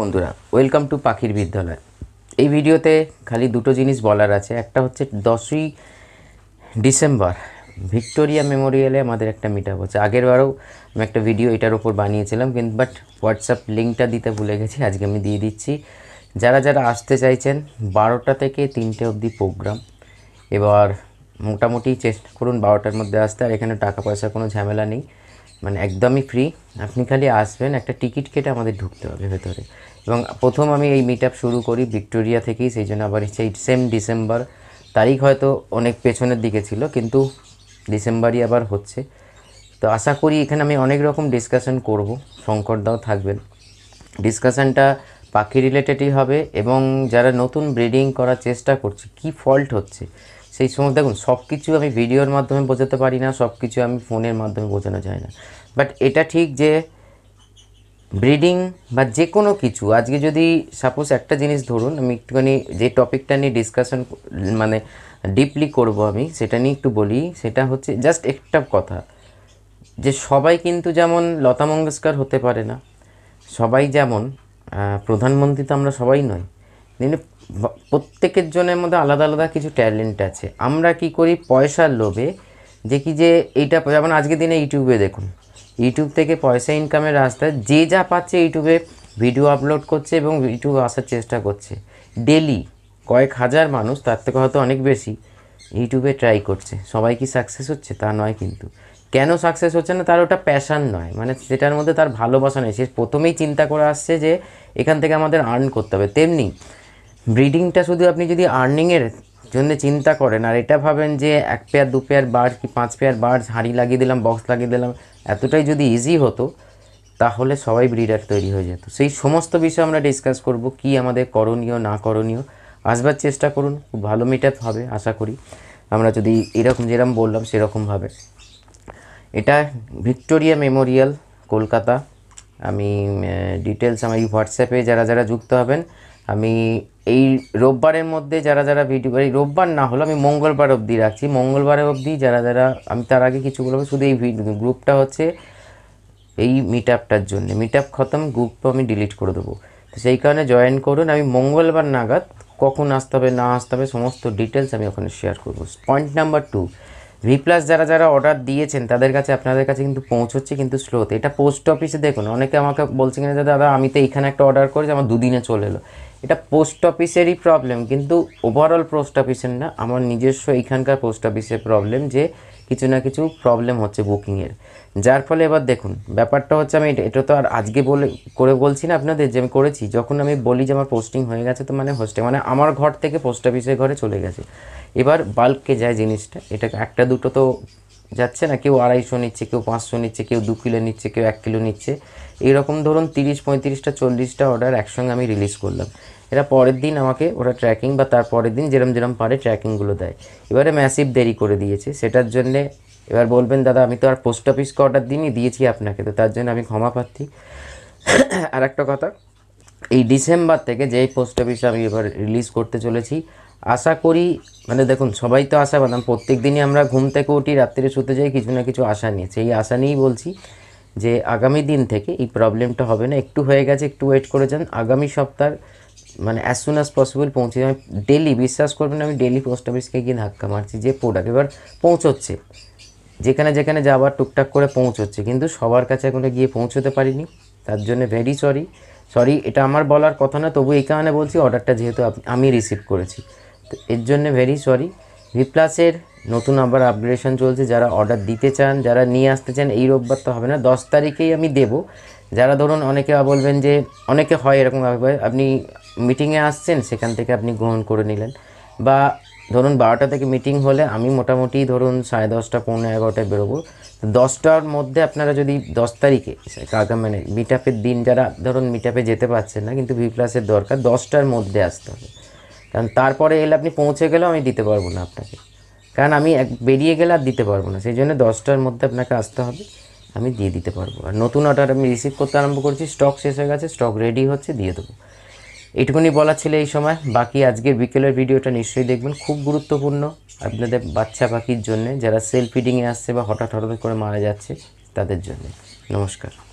বন্ধুরা welcome to পাখির বিদ্যালয় এই ভিডিওতে খালি দুটো জিনিস বলার আছে একটা হচ্ছে দশই ডিসেম্বর ভিক্টোরিয়া মেমোরিয়ালে আমাদের একটা মিট আপ হচ্ছে আগেরবারও আমি একটা ভিডিও এটার ওপর বানিয়েছিলাম কিন্তু বাট হোয়াটসঅ্যাপ লিঙ্কটা দিতে ভুলে গেছি আজকে আমি দিয়ে দিচ্ছি যারা যারা আসতে চাইছেন বারোটা থেকে তিনটে অবধি প্রোগ্রাম এবার মোটামুটি চেষ্টা করুন বারোটার মধ্যে আসতে আর এখানে টাকা পয়সার কোনো ঝামেলা নেই মানে একদমই ফ্রি আপনি খালি আসবেন একটা টিকিট কেটে আমাদের ঢুকতে হবে ভেতরে এবং প্রথম আমি এই মিট শুরু করি ভিক্টোরিয়া থেকেই সেই জন্য আবার সেই সেম ডিসেম্বর তারিখ হয়তো অনেক পেছনের দিকে ছিল কিন্তু ডিসেম্বরই আবার হচ্ছে তো আশা করি এখানে আমি অনেক রকম ডিসকাশন করব শঙ্করদাও থাকবেন ডিসকাশানটা পাখি রিলেটেডই হবে এবং যারা নতুন ব্রিডিং করার চেষ্টা করছে কি ফল্ট হচ্ছে সেই সময় দেখুন সব কিছু আমি ভিডিওর মাধ্যমে বোঝাতে পারি না সব কিছু আমি ফোনের মাধ্যমে বোঝানো যায় না বাট এটা ঠিক যে ব্রিডিং বা যে কোনো কিছু আজকে যদি সাপোজ একটা জিনিস ধরুন আমি একটুখানি যে টপিকটা নিয়ে ডিসকাশন মানে ডিপলি করব আমি সেটা নিয়ে একটু বলি সেটা হচ্ছে জাস্ট একটা কথা যে সবাই কিন্তু যেমন লতা মঙ্গেশকর হতে পারে না সবাই যেমন প্রধানমন্ত্রী তো আমরা সবাই নয় নিলে প্রত্যেকের জনের মধ্যে আলাদা আলাদা কিছু ট্যালেন্ট আছে আমরা কি করি পয়সার লোভে যে কি যে এইটা যেমন আজকের দিনে ইউটিউবে দেখুন ইউটিউব থেকে পয়সা ইনকামের রাস্তা যে যা পাচ্ছে ইউটিউবে ভিডিও আপলোড করছে এবং ইউটিউবে আসার চেষ্টা করছে ডেলি কয়েক হাজার মানুষ তার থেকে হয়তো অনেক বেশি ইউটিউবে ট্রাই করছে সবাই কি সাকসেস হচ্ছে তা নয় কিন্তু কেন সাকসেস হচ্ছে না তার ওটা প্যাশান নয় মানে সেটার মধ্যে তার ভালোবাসা নেই সে প্রথমেই চিন্তা করে আসছে যে এখান থেকে আমাদের আর্ন করতে হবে তেমনি ব্রিডিংটা শুধু আপনি যদি আর্নিংয়ের জন্য চিন্তা করেন আর এটা ভাবেন যে এক পেয়ার দু পেয়ার বার্ড কি পাঁচ পেয়ার বার্ড হাঁড়ি লাগিয়ে দিলাম বক্স লাগিয়ে দিলাম এতটাই যদি ইজি হতো তাহলে সবাই ব্রিডার তৈরি হয়ে যেত সেই সমস্ত বিষয় আমরা ডিসকাস করব কি আমাদের করণীয় না করণীয় আসবার চেষ্টা করুন খুব ভালো মিট হবে আশা করি আমরা যদি এরকম যেরকম বললাম সেরকমভাবে এটা ভিক্টোরিয়া মেমোরিয়াল কলকাতা আমি ডিটেলস আমার এই হোয়াটসঅ্যাপে যারা যারা যুক্ত হবেন আমি এই রোববারের মধ্যে যারা যারা ভিডিও এই রোববার না হলো আমি মঙ্গলবার অবধি রাখছি মঙ্গলবার অবধি যারা যারা আমি তার আগে কিছু বলবো শুধু এই গ্রুপটা হচ্ছে এই মিট আপটার জন্যে মিট আপ খতম গ্রুপ আমি ডিলিট করে দেবো তো সেই কারণে জয়েন করুন আমি মঙ্গলবার নাগাদ কখন আসতে হবে না আসতে হবে সমস্ত ডিটেলস আমি ওখানে শেয়ার করবো পয়েন্ট নাম্বার টু প্লাস যারা যারা অর্ডার দিয়েছেন তাদের কাছে আপনাদের কাছে কিন্তু পৌঁছচ্ছে কিন্তু স্লোতে এটা পোস্ট অফিসে দেখুন অনেকে আমাকে বলছে কিনা দাদা আমি তো এইখানে একটা অর্ডার করেছি আমার দুদিনে চলে এলো এটা পোস্ট অফিসেরই প্রবলেম কিন্তু ওভারঅল পোস্ট অফিসের না আমার নিজস্ব এইখানকার পোস্ট অফিসের প্রবলেম যে কিছু না কিছু প্রবলেম হচ্ছে বুকিংয়ের যার ফলে এবার দেখুন ব্যাপারটা হচ্ছে আমি এটা তো আর আজকে বলে করে বলছি না আপনাদের যে আমি করেছি যখন আমি বলি যে আমার পোস্টিং হয়ে গেছে তো মানে হোস্টে মানে আমার ঘর থেকে পোস্ট অফিসের ঘরে চলে গেছে এবার বাল্ককে যায় জিনিসটা এটা একটা দুটো তো যাচ্ছে না কেউ আড়াইশো নিচ্ছে কেউ পাঁচশো নিচ্ছে কেউ দু কিলো নিচ্ছে কেউ এক কিলো নিচ্ছে এইরকম ধরুন তিরিশ পঁয়ত্রিশটা চল্লিশটা অর্ডার একসঙ্গে আমি রিলিজ করলাম এরা পরের দিন আমাকে ওরা ট্র্যাকিং বা তার পরের দিন যেরম যেরম পারে ট্র্যাকিংগুলো দেয় এবারে ম্যাসিভ দেরি করে দিয়েছে সেটার জন্যে এবার বলবেন দাদা আমি তো আর পোস্ট অফিসকে অর্ডার দিনই দিয়েছি আপনাকে তো তার জন্য আমি ক্ষমা প্রার্থী আর একটা কথা এই ডিসেম্বর থেকে যেই পোস্ট অফিস আমি এবার রিলিজ করতে চলেছি আশা করি মানে দেখুন সবাই তো আশা বাদাম প্রত্যেক দিনই আমরা ঘুম থেকে উঠি রাত্রে শুতে যাই কিছু না কিছু আশা নিয়ে সেই আশা নিয়েই বলছি যে আগামী দিন থেকে এই প্রবলেমটা হবে না একটু হয়ে গেছে একটু ওয়েট করে যান আগামী সপ্তাহ মানে অ্যাজ সুন অ্যাজ পসিবল পৌঁছে আমি ডেলি বিশ্বাস করবেন আমি ডেলি পোস্ট অফিসকে গিয়ে ধাক্কা মারছি যে প্রোডাক্ট এবার পৌঁছচ্ছে যেখানে যেখানে যাবার টুকটাক করে পৌঁছচ্ছে কিন্তু সবার কাছে এখনো গিয়ে পৌঁছতে পারিনি তার জন্য ভেরি সরি সরি এটা আমার বলার কথা না তবু এই কারণে বলছি অর্ডারটা যেহেতু আমি রিসিভ করেছি তো এর জন্য ভেরি সরি ভি প্লাসের নতুন আবার আপগ্রেডেশন চলছে যারা অর্ডার দিতে চান যারা নিয়ে আসতে চান এই রোববার তো হবে না দশ তারিখেই আমি দেব যারা ধরুন অনেকে বলবেন যে অনেকে হয় এরকম আপনি মিটিংয়ে আসছেন সেখান থেকে আপনি গ্রহণ করে নিলেন বা ধরুন বারোটা থেকে মিটিং হলে আমি মোটামুটি ধরুন সাড়ে দশটা পৌনে এগারোটায় বেরোবো দশটার মধ্যে আপনারা যদি দশ তারিখে কাকা মানে মিট দিন যারা ধরুন মিট যেতে পারছেন না কিন্তু ভি প্লাসের দরকার দশটার মধ্যে আসতে হবে কারণ তারপরে এলে আপনি পৌঁছে গেলেও আমি দিতে পারবো না আপনাকে কারণ আমি এক বেরিয়ে গেলে আর দিতে পারবো না সেই জন্য দশটার মধ্যে আপনাকে আসতে হবে আমি দিয়ে দিতে পারবো আর নতুন অর্ডার আমি রিসিভ করতে আরম্ভ করছি স্টক শেষ হয়ে গেছে স্টক রেডি হচ্ছে দিয়ে দেবো এটুকুনি বলা ছিল এই সময় বাকি আজকের বিকেলের ভিডিওটা নিশ্চয়ই দেখবেন খুব গুরুত্বপূর্ণ আপনাদের বাচ্চা পাখির জন্য যারা সেল ফিডিংয়ে আসছে বা হঠাৎ হঠাৎ করে মারা যাচ্ছে তাদের জন্য নমস্কার